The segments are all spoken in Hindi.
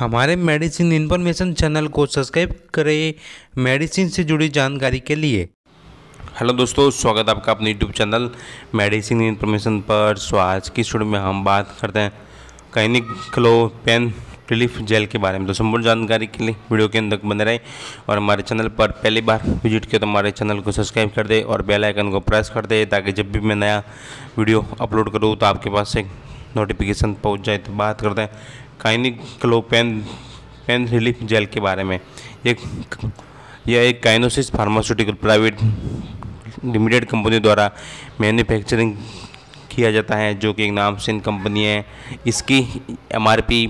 हमारे मेडिसिन इन्फॉर्मेशन चैनल को सब्सक्राइब करें मेडिसिन से जुड़ी जानकारी के लिए हेलो दोस्तों स्वागत है आपका अपने यूट्यूब चैनल मेडिसिन इन्फॉर्मेशन पर सो आज की स्टूडियो में हम बात करते हैं कैनिक क्लो पेन रिलीफ जेल के बारे में तो संपूर्ण जानकारी के लिए वीडियो के अंदर बने रहें और हमारे चैनल पर पहली बार विजिट किया तो हमारे चैनल को सब्सक्राइब कर दे और बेल आइकन को प्रेस कर दे ताकि जब भी मैं नया वीडियो अपलोड करूँ तो आपके पास एक नोटिफिकेशन पहुंच जाए तो बात करते हैं काइनिक क्लोपेन पेन रिलीफ जेल के बारे में एक यह एक काइनोसिस फार्मास्यूटिकल प्राइवेट लिमिटेड कंपनी द्वारा मैन्युफैक्चरिंग किया जाता है जो कि एक नामचीन कंपनी है इसकी एम आर पी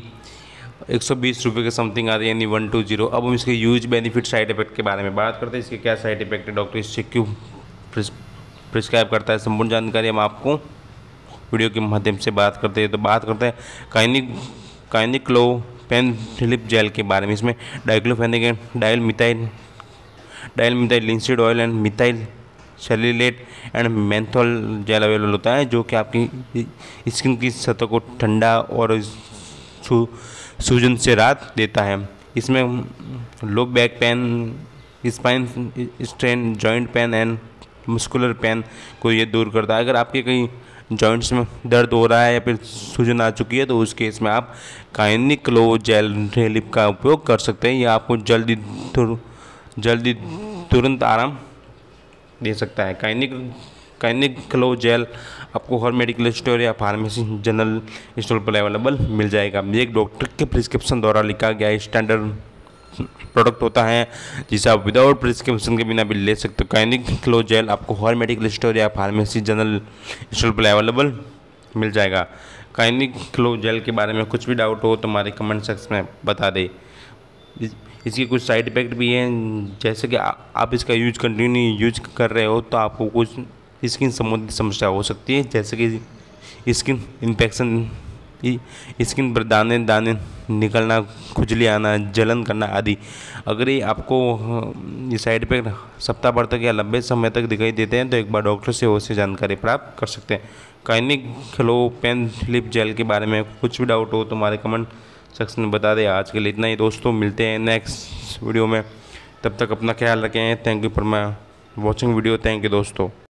एक सौ बीस रुपये के समथिंग आ रही है यानी वन टू जीरो अब हम इसके यूज बेनिफिट साइड इफेक्ट के बारे में बात करते हैं इसके क्या साइड इफेक्ट है डॉक्टर इससे क्यों प्रिस्क्राइब करता है संपूर्ण जानकारी हम आपको वीडियो के माध्यम से बात करते हैं तो बात करते हैं काइनिक काइनिक्लो पेन फिलिप जेल के बारे में इसमें diclofenac dial methyl dial methyl linseed oil and methyl salicylate and menthol gel available होता है जो कि आपकी स्किन की सतह को ठंडा और सूजन से राहत देता है इसमें low back pain spine strain joint pain and muscular pain को ये दूर करता है अगर आपके कहीं जॉइंट्स में दर्द हो रहा है या फिर सूजन आ चुकी है तो उस केस में आप काइनिक क्लो जेल रिलिप का उपयोग कर सकते हैं या आपको जल्दी जल्दी तुरंत आराम दे सकता है काइनिक काइनिक क्लो जेल आपको हर मेडिकल स्टोर या फार्मेसी जनरल स्टोर पर अवेलेबल मिल जाएगा ये एक डॉक्टर के प्रिस्क्रिप्शन द्वारा लिखा गया स्टैंडर्ड प्रोडक्ट होता है जिसे आप विदाउट प्रिस्क्रिप्शन के बिना भी ले सकते हो कैनिक क्लो जेल आपको हर मेडिकल स्टोर या फार्मेसी जनरल स्टोर पर अवेलेबल मिल जाएगा कैनिक क्लो जेल के बारे में कुछ भी डाउट हो तो हमारे कमेंट सेक्शन में बता दें इसके कुछ साइड इफेक्ट भी हैं जैसे कि आ, आप इसका यूज कंटिन्यू यूज कर रहे हो तो आपको कुछ स्किन संबंधित समस्या हो सकती है जैसे कि स्किन इन्फेक्शन स्किन पर दाने दाने निकलना खुजली आना जलन करना आदि अगर ये आपको ये साइड इफेक्ट सप्ताह भर तक या लंबे समय तक दिखाई देते हैं तो एक बार डॉक्टर से उससे जानकारी प्राप्त कर सकते हैं कैनिक खलो पेन लिप जेल के बारे में कुछ भी डाउट हो तो हमारे कमेंट सेक्शन में बता दें आज के लिए इतना ही दोस्तों मिलते हैं नेक्स्ट वीडियो में तब तक अपना ख्याल रखें thank you for my watching video thank you दोस्तों